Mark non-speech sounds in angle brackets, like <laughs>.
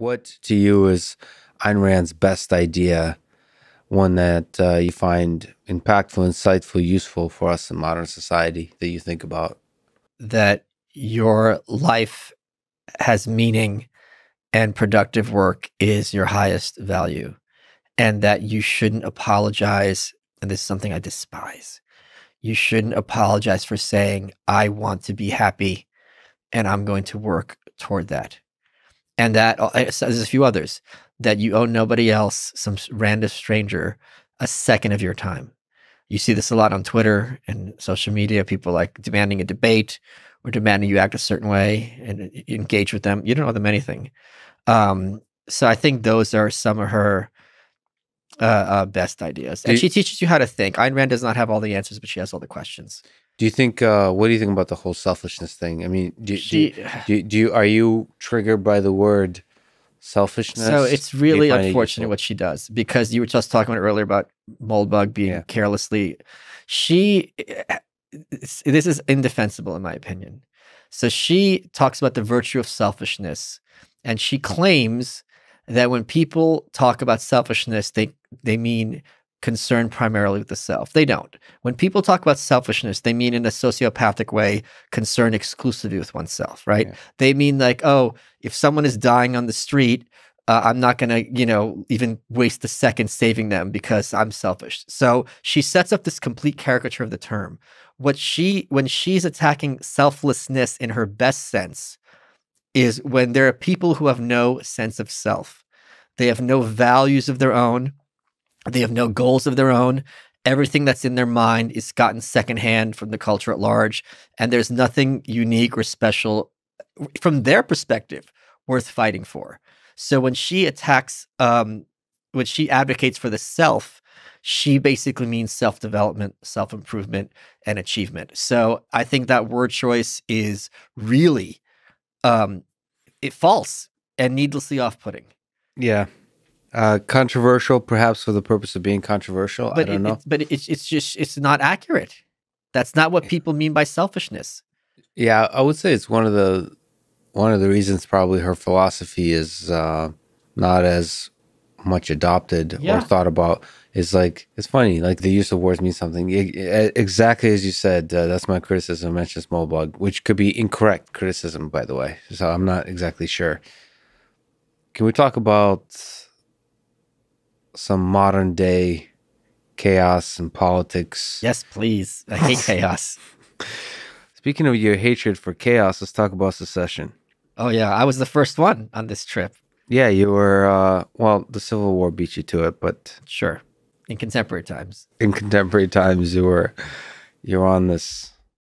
What to you is Ayn Rand's best idea, one that uh, you find impactful, insightful, useful for us in modern society that you think about? That your life has meaning and productive work is your highest value, and that you shouldn't apologize. And this is something I despise. You shouldn't apologize for saying, I want to be happy and I'm going to work toward that and that uh, there's a few others that you owe nobody else, some random stranger, a second of your time. You see this a lot on Twitter and social media, people like demanding a debate or demanding you act a certain way and uh, engage with them. You don't owe them anything. Um, so I think those are some of her uh, uh, best ideas. And she teaches you how to think. Ayn Rand does not have all the answers, but she has all the questions. Do you think? Uh, what do you think about the whole selfishness thing? I mean, do, she, do, do, do you are you triggered by the word selfishness? So it's really unfortunate it what she does because you were just talking about earlier about Moldbug being yeah. carelessly. She, this is indefensible in my opinion. So she talks about the virtue of selfishness, and she claims that when people talk about selfishness, they they mean concerned primarily with the self. They don't. When people talk about selfishness, they mean in a sociopathic way, concerned exclusively with oneself, right? Yeah. They mean like, oh, if someone is dying on the street, uh, I'm not going to, you know, even waste a second saving them because I'm selfish. So she sets up this complete caricature of the term. What she, when she's attacking selflessness in her best sense, is when there are people who have no sense of self. They have no values of their own. They have no goals of their own. Everything that's in their mind is gotten secondhand from the culture at large. And there's nothing unique or special uh, from their perspective worth fighting for. So when she attacks, um, when she advocates for the self, she basically means self development, self improvement, and achievement. So I think that word choice is really um, it false and needlessly off putting. Yeah, uh, controversial, perhaps for the purpose of being controversial. But I don't it, know. It, but it's it's just it's not accurate. That's not what people mean by selfishness. Yeah, I would say it's one of the one of the reasons probably her philosophy is uh, not as much adopted yeah. or thought about. Is like it's funny, like the use of words means something. exactly as you said, uh, that's my criticism. Mention small bug, which could be incorrect criticism, by the way. So I'm not exactly sure. Can we talk about some modern day chaos and politics. Yes, please. I hate chaos. <laughs> Speaking of your hatred for chaos, let's talk about secession. Oh yeah, I was the first one on this trip. Yeah, you were. Uh, well, the Civil War beat you to it, but sure. In contemporary times. In contemporary times, you were, you were on this